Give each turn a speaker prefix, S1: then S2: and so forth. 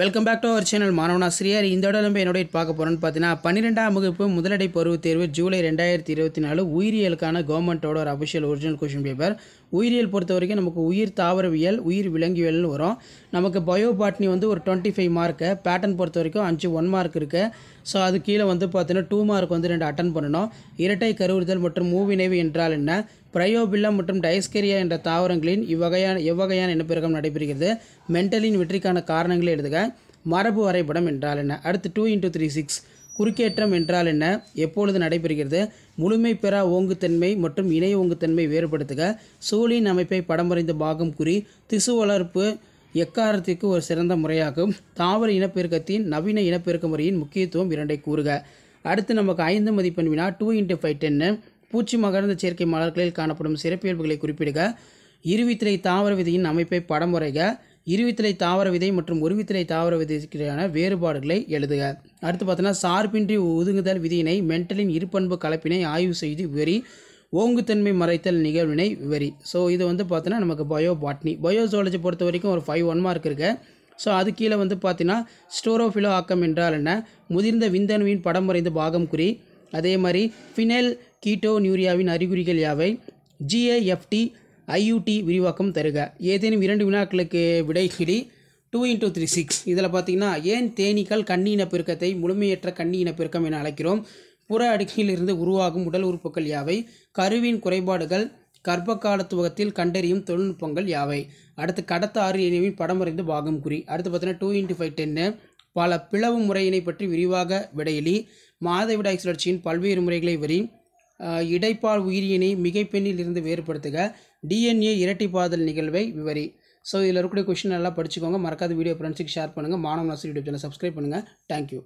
S1: welcome back to our channel மாணவனாசிரியர் இந்த உடலம்பு என்னோட பார்க்க போகிறோன்னு பார்த்தீங்கன்னா பன்னிரெண்டாம் வகுப்பு முதலடை பருவத் தேர்வு ஜூலை ரெண்டாயிரத்தி இருபத்தி நாலு உயிரியலுக்கான கவர்மெண்ட்டோட ஒரு அஃபிஷியல் ஒரிஜினல் கொஷின் பேப்பர் உயிரியல் பொறுத்த வரைக்கும் நமக்கு உயிர் தாவரவியல் உயிர் விலங்கியல்னு வரும் நமக்கு பயோபாட்னி வந்து ஒரு டுவெண்ட்டி ஃபைவ் மார்க்கு பேட்டர்ன் பொறுத்த வரைக்கும் அஞ்சு ஒன் மார்க் இருக்குது ஸோ அது கீழே வந்து பார்த்தீங்கன்னா டூ மார்க் வந்து ரெண்டு அட்டன் பண்ணணும் இரட்டை கருவுறுதல் மற்றும் மூவினைவு என்றால் என்ன பிரயோபில்லம் மற்றும் டைஸ்கெரியா என்ற தாவரங்களின் இவ்வகையான எவ்வகையான இனப்பெருக்கம் நடைபெறுகிறது மென்டலின் வெற்றிக்கான காரணங்களை எழுதுக மரபு வரைபடம் என்றால் என்ன அடுத்து டூ இன்ட்டு த்ரீ சிக்ஸ் குறுக்கேற்றம் என்றால் என்ன எப்பொழுது நடைபெறுகிறது முழுமை பெறா ஓங்குத்தன்மை மற்றும் இணை ஓங்குத்தன்மை வேறுபடுத்துக சூழின் அமைப்பை படமறைந்த பாகம் குறி திசு வளர்ப்பு எக்காரத்திற்கு ஒரு சிறந்த முறையாகும் தாவர இனப்பெருக்கத்தின் நவீன இனப்பெருக்க முறையின் முக்கியத்துவம் இரண்டை கூறுக அடுத்து நமக்கு ஐந்து மதிப்பெண் வினா டூ இன்ட்டு ஃபைவ் டென்னு பூச்சி மகர்ந்த சேர்க்கை மலர்களில் காணப்படும் சிறப்பியல்புகளை குறிப்பிடுக இருவித்திரை தாவர விதியின் அமைப்பை படம் வரைக இருவித்திலை தாவர விதை மற்றும் ஒருவித்திலை தாவர விதைக்கான வேறுபாடுகளை எழுதுக அடுத்து பார்த்தோன்னா சார்பின்றி ஒதுங்குதல் விதியினை மென்டலின் இருப்பண்பு கலப்பினை ஆய்வு செய்து விவரி ஓங்குத்தன்மை மறைத்தல் நிகழ்வினை விவரி ஸோ இது வந்து பார்த்தோன்னா நமக்கு பயோ பாட்னி பயோசாலஜி பொறுத்த வரைக்கும் ஒரு ஃபைவ் ஒன் மார்க் இருக்குது ஸோ அது கீழே வந்து பார்த்தீங்கன்னா ஸ்டோரோஃபிலோ ஆக்கம் என்றால் என்ன முதிர்ந்த விந்தணுவின் படம் வரைந்த பாகம் குறி அதே மாதிரி ஃபினேல் கீட்டோ நியூரியாவின் அறிகுறிகள் யாவை ஜிஏஎஃப்டி ஐயூடி விரிவாக்கம் தருக ஏதேனும் இரண்டு வினாக்களுக்கு விடைகளி டூ இன்டூ த்ரீ சிக்ஸ் இதில் பார்த்தீங்கன்னா ஏன் தேனீக்கள் கண்ணி இனப்பெருக்கத்தை முழுமையற்ற கண்ணி இனப்பெருக்கம் என அழைக்கிறோம் புற அடுக்கிலிருந்து உருவாகும் உடல் உறுப்புகள் யாவை கருவின் குறைபாடுகள் கர்ப்ப துவகத்தில் கண்டறியும் தொழில்நுட்பங்கள் யாவை அடுத்து கடத்த ஆறு இணைவின் படம் வரைந்து பாகம் குறி அடுத்து பார்த்தீங்கன்னா டூ இன்ட்டு ஃபைவ் டென்னு பல பிளவு முறையினை பற்றி விரிவாக விடையிலி மாதவிடாய் சுழற்சியின் பல்வேறு முறைகளை வரி இடைப்பால் உயிரியனை மிகைப்பெண்ணில் இருந்து வேறுபடுத்துக டிஎன்ஏ இரட்டிப்பாதல் நிகழ்வை விவரி ஸோ இதில் இருக்கக்கூடிய கொஷின் நல்லா படிச்சுக்கோங்க மறக்காத வீடியோ ஃப்ரெண்ட்ஸுக்கு ஷேர் பண்ணுங்கள் மாணவ நாசி யூடியூப் சேனல் சப்ஸ்கிரைப் பண்ணுங்கள் தேங்க்யூ